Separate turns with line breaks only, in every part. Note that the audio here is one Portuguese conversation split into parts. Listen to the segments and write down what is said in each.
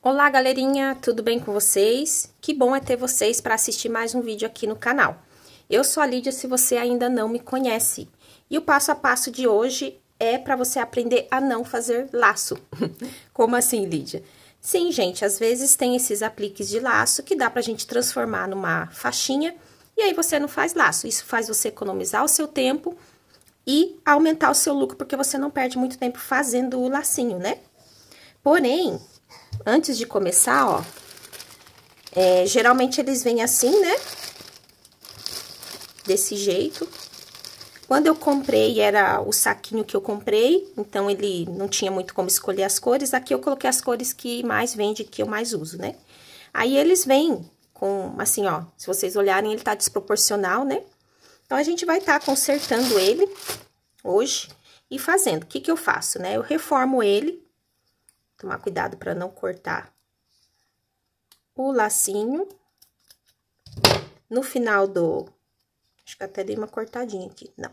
Olá, galerinha, tudo bem com vocês? Que bom é ter vocês para assistir mais um vídeo aqui no canal. Eu sou a Lídia, se você ainda não me conhece. E o passo a passo de hoje é para você aprender a não fazer laço. Como assim, Lídia? Sim, gente, às vezes tem esses apliques de laço que dá para a gente transformar numa faixinha e aí você não faz laço. Isso faz você economizar o seu tempo e aumentar o seu lucro, porque você não perde muito tempo fazendo o lacinho, né? Porém, Antes de começar, ó, é, geralmente eles vêm assim, né? Desse jeito. Quando eu comprei, era o saquinho que eu comprei, então ele não tinha muito como escolher as cores. Aqui eu coloquei as cores que mais vende, que eu mais uso, né? Aí eles vêm com, assim, ó, se vocês olharem, ele tá desproporcional, né? Então, a gente vai estar tá consertando ele hoje e fazendo. O que que eu faço, né? Eu reformo ele Tomar cuidado para não cortar o lacinho. No final do... Acho que até dei uma cortadinha aqui, não.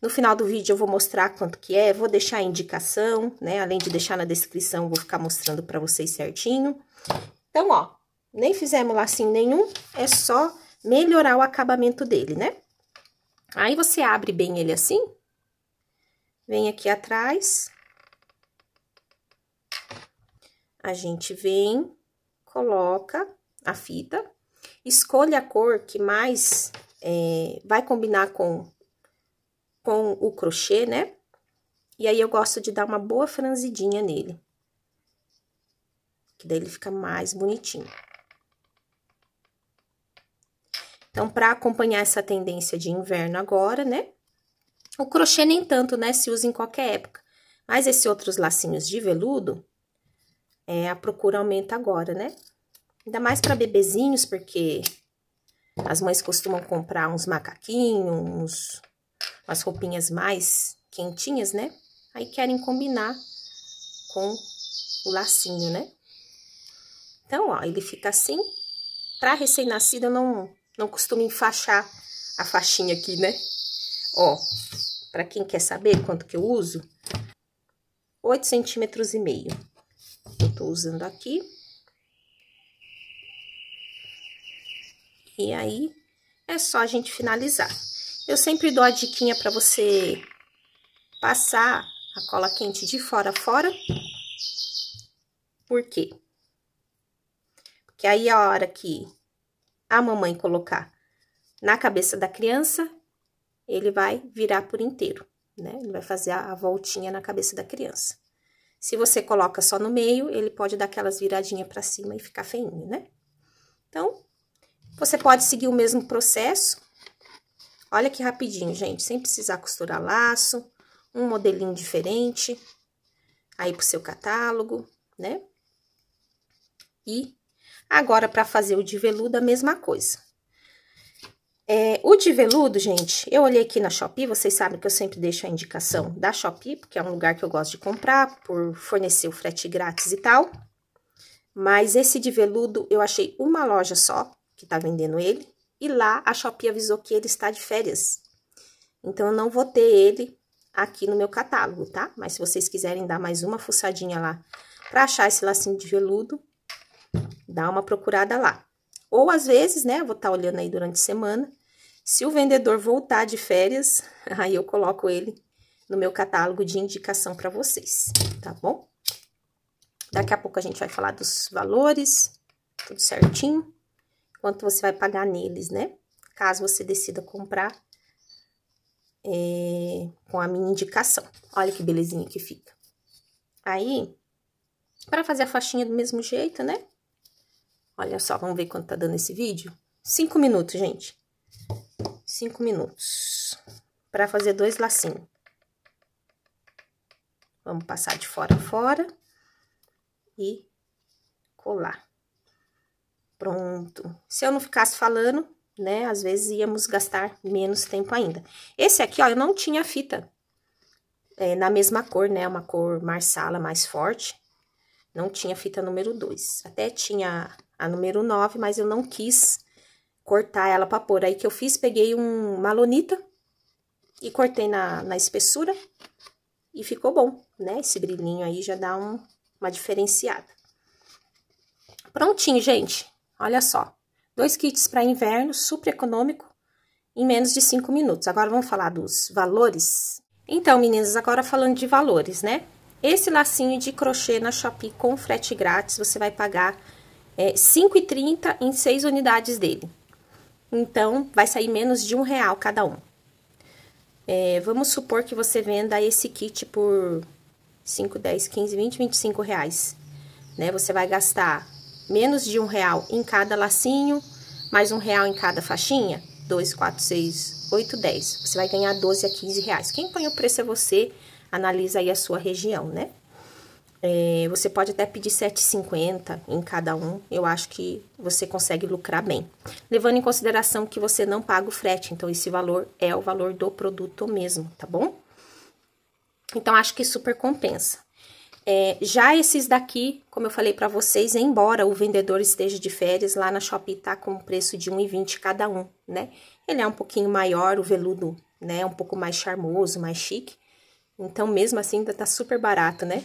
No final do vídeo eu vou mostrar quanto que é, vou deixar a indicação, né? Além de deixar na descrição, vou ficar mostrando para vocês certinho. Então, ó, nem fizemos lacinho nenhum, é só melhorar o acabamento dele, né? Aí, você abre bem ele assim, vem aqui atrás, a gente vem, coloca a fita, escolha a cor que mais é, vai combinar com, com o crochê, né? E aí, eu gosto de dar uma boa franzidinha nele. Que daí ele fica mais bonitinho. Então, para acompanhar essa tendência de inverno agora, né? O crochê nem tanto, né? Se usa em qualquer época. Mas esses outros lacinhos de veludo, é, a procura aumenta agora, né? Ainda mais para bebezinhos, porque as mães costumam comprar uns macaquinhos, umas roupinhas mais quentinhas, né? Aí querem combinar com o lacinho, né? Então, ó, ele fica assim. Para recém-nascido, eu não, não costumo enfaixar a faixinha aqui, né? Ó, para quem quer saber quanto que eu uso, 8 centímetros e meio eu tô usando aqui. E aí, é só a gente finalizar. Eu sempre dou a diquinha para você passar a cola quente de fora a fora. Por quê? Porque aí é a hora que a mamãe colocar na cabeça da criança, ele vai virar por inteiro, né? Ele vai fazer a voltinha na cabeça da criança. Se você coloca só no meio, ele pode dar aquelas viradinhas pra cima e ficar feinho, né? Então, você pode seguir o mesmo processo. Olha que rapidinho, gente, sem precisar costurar laço, um modelinho diferente aí pro seu catálogo, né? E agora, para fazer o de veludo, a mesma coisa. É, o de veludo, gente, eu olhei aqui na Shopee, vocês sabem que eu sempre deixo a indicação da Shopee, porque é um lugar que eu gosto de comprar, por fornecer o frete grátis e tal. Mas esse de veludo, eu achei uma loja só, que tá vendendo ele, e lá a Shopee avisou que ele está de férias. Então, eu não vou ter ele aqui no meu catálogo, tá? Mas se vocês quiserem dar mais uma fuçadinha lá pra achar esse lacinho de veludo, dá uma procurada lá. Ou às vezes, né, vou estar tá olhando aí durante a semana, se o vendedor voltar de férias, aí eu coloco ele no meu catálogo de indicação para vocês, tá bom? Daqui a pouco a gente vai falar dos valores, tudo certinho, quanto você vai pagar neles, né? Caso você decida comprar é, com a minha indicação. Olha que belezinha que fica. Aí, para fazer a faixinha do mesmo jeito, né? Olha só, vamos ver quanto tá dando esse vídeo? Cinco minutos, gente. Cinco minutos. Pra fazer dois lacinhos. Vamos passar de fora a fora. E colar. Pronto. Se eu não ficasse falando, né, às vezes íamos gastar menos tempo ainda. Esse aqui, ó, eu não tinha fita. É, na mesma cor, né, uma cor marsala mais forte. Não tinha fita número dois. Até tinha a número 9, mas eu não quis cortar ela pra pôr. Aí que eu fiz, peguei um, uma lonita e cortei na, na espessura e ficou bom, né? Esse brilhinho aí já dá um, uma diferenciada. Prontinho, gente. Olha só. Dois kits para inverno, super econômico, em menos de cinco minutos. Agora vamos falar dos valores? Então, meninas, agora falando de valores, né? Esse lacinho de crochê na Shopee com frete grátis, você vai pagar é, 5,30 em seis unidades dele. Então, vai sair menos de um real cada um. É, vamos supor que você venda esse kit por 5, 10, 15, 20, 25 reais. Né? Você vai gastar menos de um real em cada lacinho, mais um real em cada faixinha. 2, 4, 6, 8, 10. Você vai ganhar 12 a 15 reais. Quem põe o preço é você, analisa aí a sua região, né? É, você pode até pedir 7,50 em cada um, eu acho que você consegue lucrar bem. Levando em consideração que você não paga o frete, então esse valor é o valor do produto mesmo, tá bom? Então, acho que super compensa. É, já esses daqui, como eu falei para vocês, embora o vendedor esteja de férias, lá na Shopee tá com um preço de 1,20 cada um, né? Ele é um pouquinho maior, o veludo, né, um pouco mais charmoso, mais chique. Então, mesmo assim, ainda tá super barato, né?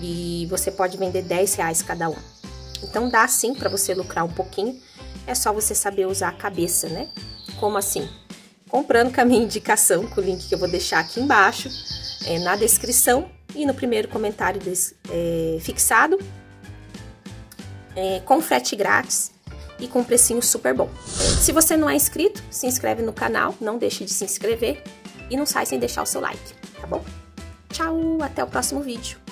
e você pode vender 10 reais cada um. Então dá sim para você lucrar um pouquinho, é só você saber usar a cabeça, né? Como assim? Comprando com é a minha indicação, com o link que eu vou deixar aqui embaixo, é, na descrição e no primeiro comentário é, fixado, é, com frete grátis e com um precinho super bom. Se você não é inscrito, se inscreve no canal, não deixe de se inscrever e não sai sem deixar o seu like, tá bom? Tchau, até o próximo vídeo.